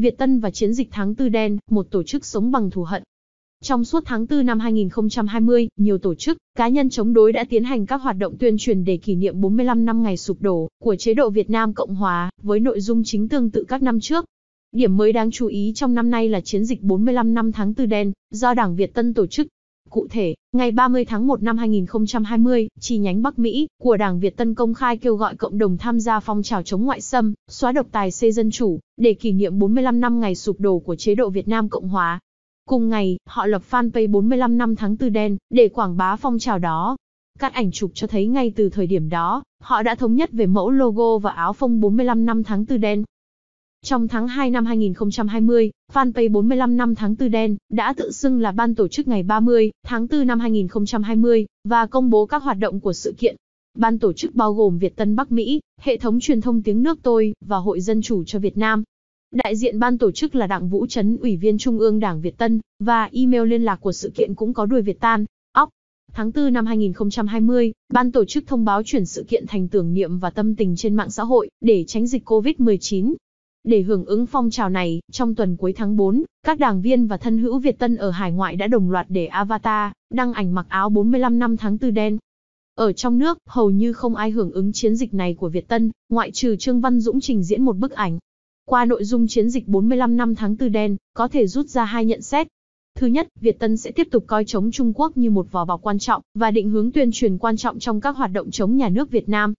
Việt Tân và chiến dịch tháng tư đen, một tổ chức sống bằng thù hận. Trong suốt tháng 4 năm 2020, nhiều tổ chức, cá nhân chống đối đã tiến hành các hoạt động tuyên truyền để kỷ niệm 45 năm ngày sụp đổ của chế độ Việt Nam Cộng Hòa, với nội dung chính tương tự các năm trước. Điểm mới đáng chú ý trong năm nay là chiến dịch 45 năm tháng Tư đen, do Đảng Việt Tân tổ chức, Cụ thể, ngày 30 tháng 1 năm 2020, chi nhánh Bắc Mỹ của Đảng Việt Tân công khai kêu gọi cộng đồng tham gia phong trào chống ngoại xâm, xóa độc tài xây dân chủ, để kỷ niệm 45 năm ngày sụp đổ của chế độ Việt Nam Cộng Hòa. Cùng ngày, họ lập fanpage 45 năm tháng tư đen để quảng bá phong trào đó. Các ảnh chụp cho thấy ngay từ thời điểm đó, họ đã thống nhất về mẫu logo và áo phông 45 năm tháng tư đen trong tháng 2 năm 2020, fanpage 45 năm tháng 4 đen đã tự xưng là ban tổ chức ngày 30 tháng 4 năm 2020 và công bố các hoạt động của sự kiện. Ban tổ chức bao gồm Việt Tân Bắc Mỹ, hệ thống truyền thông tiếng nước tôi và Hội Dân chủ cho Việt Nam. Đại diện ban tổ chức là Đặng Vũ Trấn, Ủy viên Trung ương Đảng Việt Tân, và email liên lạc của sự kiện cũng có đuôi Việt Tan, óc. Tháng 4 năm 2020, ban tổ chức thông báo chuyển sự kiện thành tưởng niệm và tâm tình trên mạng xã hội để tránh dịch COVID-19. Để hưởng ứng phong trào này, trong tuần cuối tháng 4, các đảng viên và thân hữu Việt Tân ở hải ngoại đã đồng loạt để Avatar đăng ảnh mặc áo 45 năm tháng tư đen. Ở trong nước, hầu như không ai hưởng ứng chiến dịch này của Việt Tân, ngoại trừ Trương Văn Dũng trình diễn một bức ảnh. Qua nội dung chiến dịch 45 năm tháng tư đen, có thể rút ra hai nhận xét. Thứ nhất, Việt Tân sẽ tiếp tục coi chống Trung Quốc như một vỏ bọc quan trọng và định hướng tuyên truyền quan trọng trong các hoạt động chống nhà nước Việt Nam,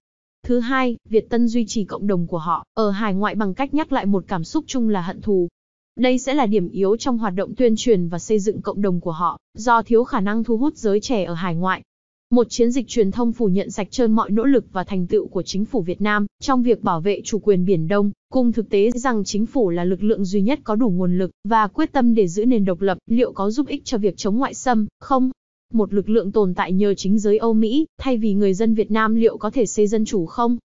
Thứ hai, Việt Tân duy trì cộng đồng của họ ở hải ngoại bằng cách nhắc lại một cảm xúc chung là hận thù. Đây sẽ là điểm yếu trong hoạt động tuyên truyền và xây dựng cộng đồng của họ, do thiếu khả năng thu hút giới trẻ ở hải ngoại. Một chiến dịch truyền thông phủ nhận sạch trơn mọi nỗ lực và thành tựu của chính phủ Việt Nam trong việc bảo vệ chủ quyền Biển Đông, cùng thực tế rằng chính phủ là lực lượng duy nhất có đủ nguồn lực và quyết tâm để giữ nền độc lập, liệu có giúp ích cho việc chống ngoại xâm, không? Một lực lượng tồn tại nhờ chính giới Âu Mỹ, thay vì người dân Việt Nam liệu có thể xây dân chủ không?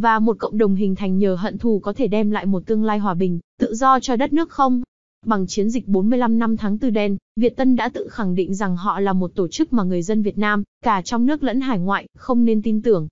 Và một cộng đồng hình thành nhờ hận thù có thể đem lại một tương lai hòa bình, tự do cho đất nước không? Bằng chiến dịch 45 năm tháng tư đen, Việt Tân đã tự khẳng định rằng họ là một tổ chức mà người dân Việt Nam, cả trong nước lẫn hải ngoại, không nên tin tưởng,